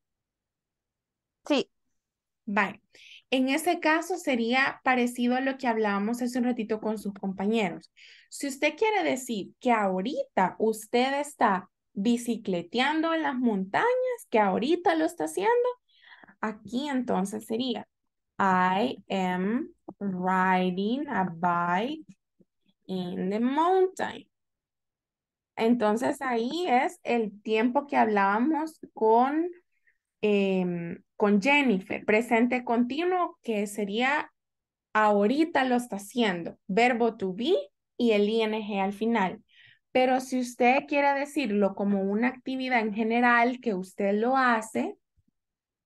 Sí. vaya. En ese caso sería parecido a lo que hablábamos hace un ratito con sus compañeros. Si usted quiere decir que ahorita usted está bicicleteando en las montañas, que ahorita lo está haciendo. Aquí entonces sería I am riding a bike in the mountain. Entonces ahí es el tiempo que hablábamos con, em, con Jennifer, presente continuo, que sería ahorita lo está haciendo, verbo to be y el ing al final. Pero si usted quiere decirlo como una actividad en general que usted lo hace,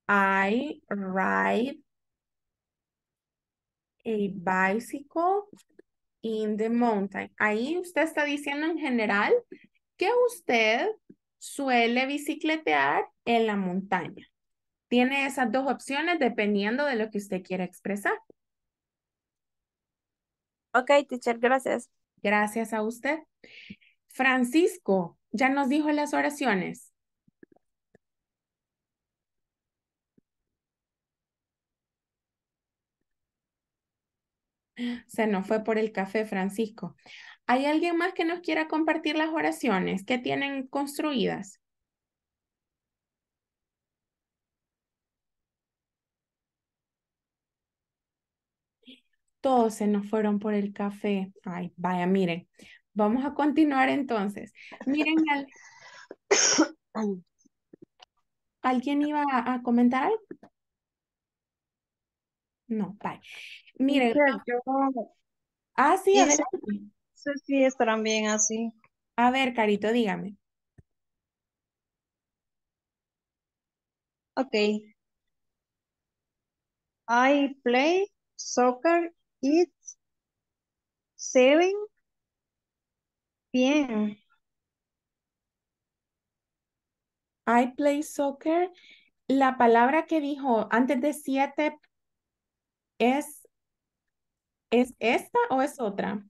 I ride a bicycle in the mountain. Ahí usted está diciendo en general que usted suele bicicletear en la montaña. Tiene esas dos opciones dependiendo de lo que usted quiera expresar. Ok, teacher, gracias. Gracias a usted. Francisco, ya nos dijo las oraciones. Se nos fue por el café, Francisco. ¿Hay alguien más que nos quiera compartir las oraciones que tienen construidas? Todos se nos fueron por el café. Ay, vaya, miren. Vamos a continuar entonces. Miren, ¿alguien iba a comentar algo? No, bye. Miren, así Ah, sí, Sí, estarán bien así. A ver, Carito, dígame. Ok. I play soccer. It's saving. Bien. I play soccer. La palabra que dijo antes de siete es, ¿es esta o es otra?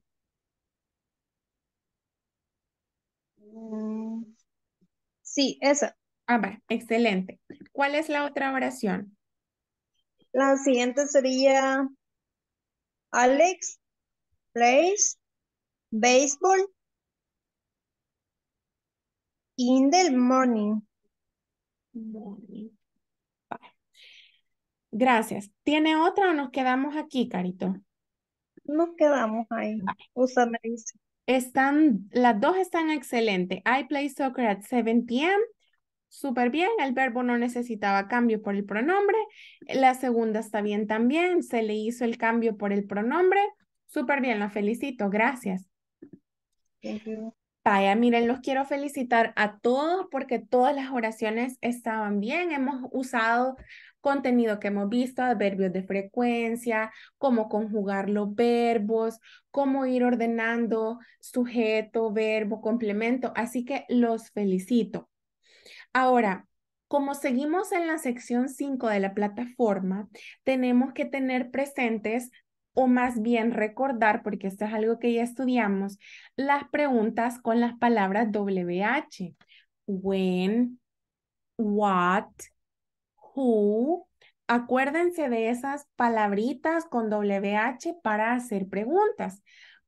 Mm, sí, esa. Ah, va, excelente. ¿Cuál es la otra oración? La siguiente sería Alex plays baseball In the morning. Gracias. ¿Tiene otra o nos quedamos aquí, Carito? Nos quedamos ahí. Están, las dos están excelentes. I play soccer at 7 p.m. Súper bien, el verbo no necesitaba cambio por el pronombre. La segunda está bien también, se le hizo el cambio por el pronombre. Súper bien, la felicito, gracias. Vaya, miren, los quiero felicitar a todos porque todas las oraciones estaban bien. Hemos usado contenido que hemos visto, adverbios de frecuencia, cómo conjugar los verbos, cómo ir ordenando sujeto, verbo, complemento. Así que los felicito. Ahora, como seguimos en la sección 5 de la plataforma, tenemos que tener presentes o más bien recordar, porque esto es algo que ya estudiamos, las preguntas con las palabras WH. When, what, who. Acuérdense de esas palabritas con WH para hacer preguntas.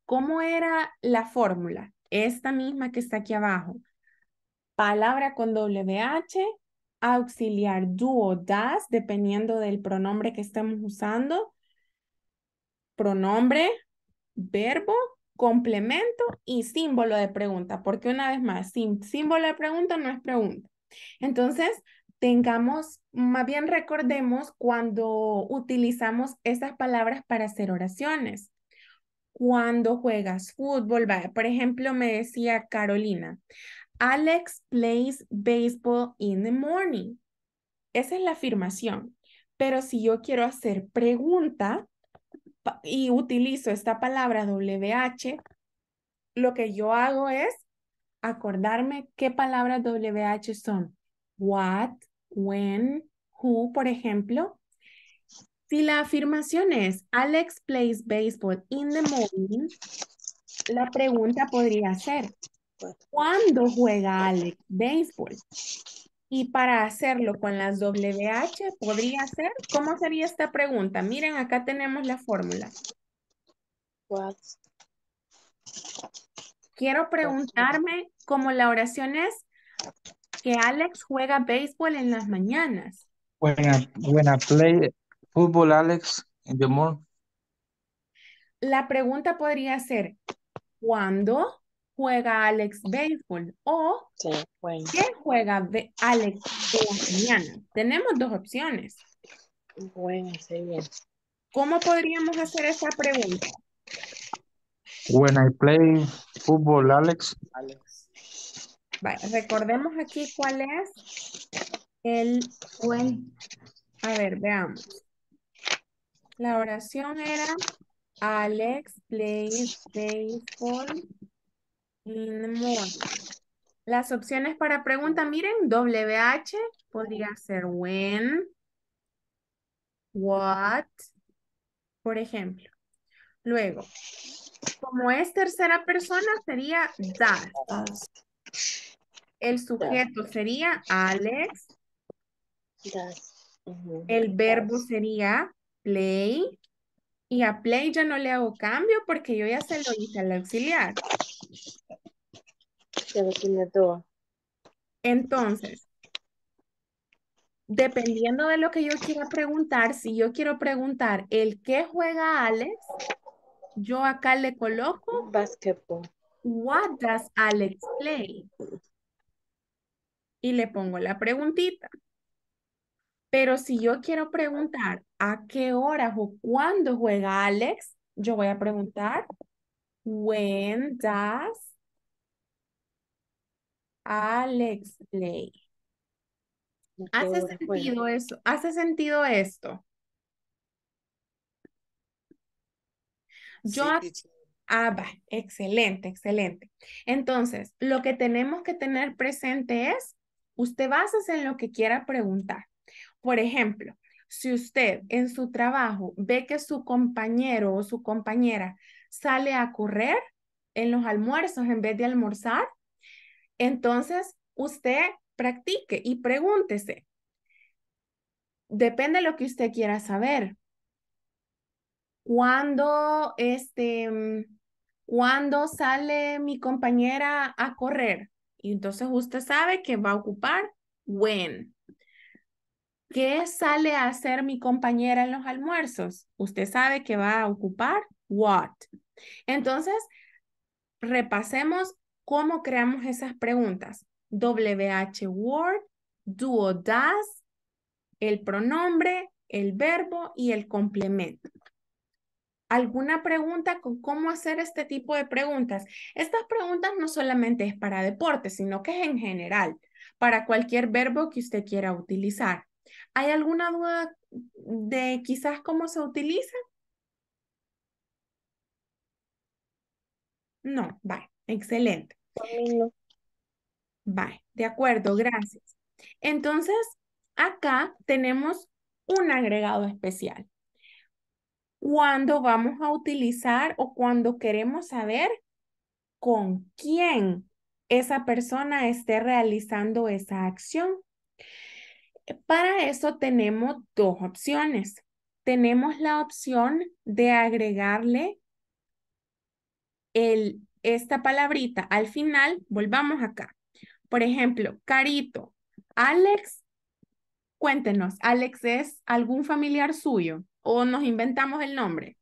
¿Cómo era la fórmula? Esta misma que está aquí abajo. Palabra con WH, auxiliar do o das, dependiendo del pronombre que estemos usando pronombre, verbo, complemento y símbolo de pregunta, porque una vez más, sin símbolo de pregunta no es pregunta. Entonces, tengamos, más bien recordemos cuando utilizamos esas palabras para hacer oraciones. Cuando juegas fútbol, por ejemplo, me decía Carolina, Alex plays baseball in the morning. Esa es la afirmación. Pero si yo quiero hacer pregunta, y utilizo esta palabra WH, lo que yo hago es acordarme qué palabras WH son. What, when, who, por ejemplo. Si la afirmación es Alex plays baseball in the morning, la pregunta podría ser, pues, ¿cuándo juega Alex baseball? Y para hacerlo con las WH, podría ser, ¿cómo sería esta pregunta? Miren, acá tenemos la fórmula. Quiero preguntarme, ¿cómo la oración es, que Alex juega béisbol en las mañanas. Buena, I, play football, Alex, in the morning. La pregunta podría ser, ¿cuándo juega Alex béisbol o ¿Quién juega Alex mañana. Tenemos dos opciones. Bueno, sí, ¿Cómo podríamos hacer esa pregunta? When I play football, Alex. Vale, recordemos aquí cuál es el when. A ver, veamos. La oración era Alex plays baseball Mm, las opciones para pregunta, miren, WH podría ser when, what, por ejemplo. Luego, como es tercera persona, sería that. El sujeto sería Alex. El verbo sería play. Y a play ya no le hago cambio porque yo ya se lo hice al auxiliar. Entonces, dependiendo de lo que yo quiera preguntar, si yo quiero preguntar el qué juega Alex, yo acá le coloco Basketball. What does Alex play? Y le pongo la preguntita. Pero si yo quiero preguntar a qué hora o cuándo juega Alex, yo voy a preguntar When does Alex play? ¿Hace sentido eso? ¿Hace sentido esto? Yo, ah, va, excelente, excelente. Entonces, lo que tenemos que tener presente es, usted basa en lo que quiera preguntar. Por ejemplo, si usted en su trabajo ve que su compañero o su compañera sale a correr en los almuerzos en vez de almorzar, entonces usted practique y pregúntese. Depende de lo que usted quiera saber. ¿Cuándo este, sale mi compañera a correr? Y entonces usted sabe que va a ocupar when. ¿Qué sale a hacer mi compañera en los almuerzos? Usted sabe que va a ocupar what. Entonces, repasemos cómo creamos esas preguntas. WH word, do does, el pronombre, el verbo y el complemento. ¿Alguna pregunta con cómo hacer este tipo de preguntas? Estas preguntas no solamente es para deporte, sino que es en general, para cualquier verbo que usted quiera utilizar. ¿Hay alguna duda de quizás cómo se utiliza? No, va, excelente. Vale, de acuerdo, gracias. Entonces, acá tenemos un agregado especial. Cuando vamos a utilizar o cuando queremos saber con quién esa persona esté realizando esa acción. Para eso tenemos dos opciones. Tenemos la opción de agregarle esta palabrita al final, volvamos acá. Por ejemplo, Carito, Alex, cuéntenos, ¿Alex es algún familiar suyo o nos inventamos el nombre?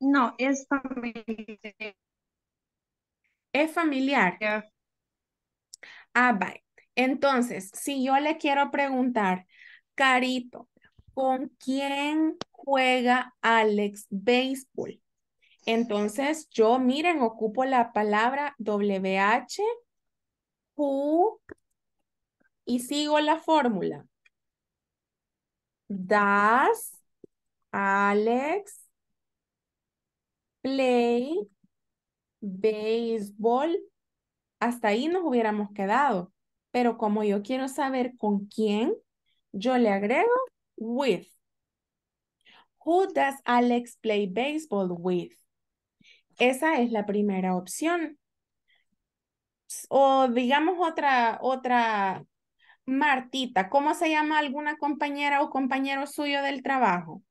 No, es familiar. Es familiar. Ah, bye. Entonces, si yo le quiero preguntar, Carito, ¿con quién juega Alex béisbol? Entonces, yo, miren, ocupo la palabra WH, who, y sigo la fórmula. Does Alex play baseball? Hasta ahí nos hubiéramos quedado. Pero como yo quiero saber con quién, yo le agrego with. Who does Alex play baseball with? Esa es la primera opción. O digamos otra, otra, Martita, ¿cómo se llama alguna compañera o compañero suyo del trabajo?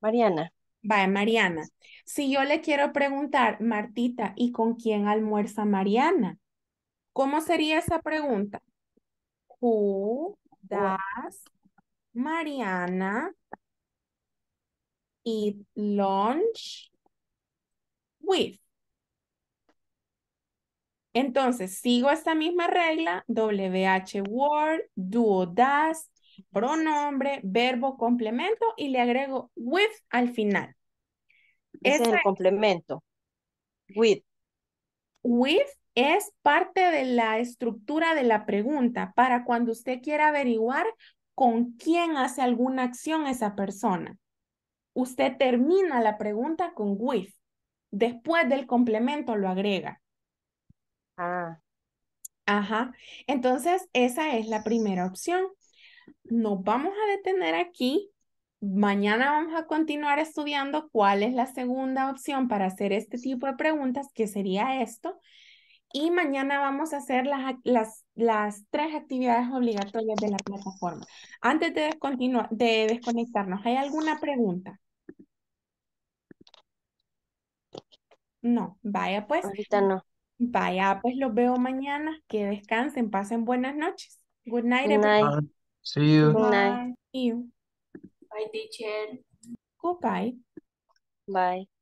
Mariana. va Mariana. Si yo le quiero preguntar, Martita, ¿y con quién almuerza Mariana? ¿Cómo sería esa pregunta? Who does Mariana eat lunch with. Entonces, sigo esta misma regla, WH word, do das, pronombre, verbo, complemento y le agrego with al final. Ese es el complemento. With. With es parte de la estructura de la pregunta para cuando usted quiera averiguar con quién hace alguna acción esa persona. Usted termina la pregunta con with después del complemento lo agrega. Ah. Ajá. Entonces, esa es la primera opción. Nos vamos a detener aquí. Mañana vamos a continuar estudiando cuál es la segunda opción para hacer este tipo de preguntas, que sería esto. Y mañana vamos a hacer las, las, las tres actividades obligatorias de la plataforma. Antes de, de desconectarnos, ¿hay alguna pregunta? No, vaya pues. Ahorita no. Vaya, pues los veo mañana. Que descansen, pasen buenas noches. Good night, everyone. See you. night. Bye, teacher. Goodbye. Bye.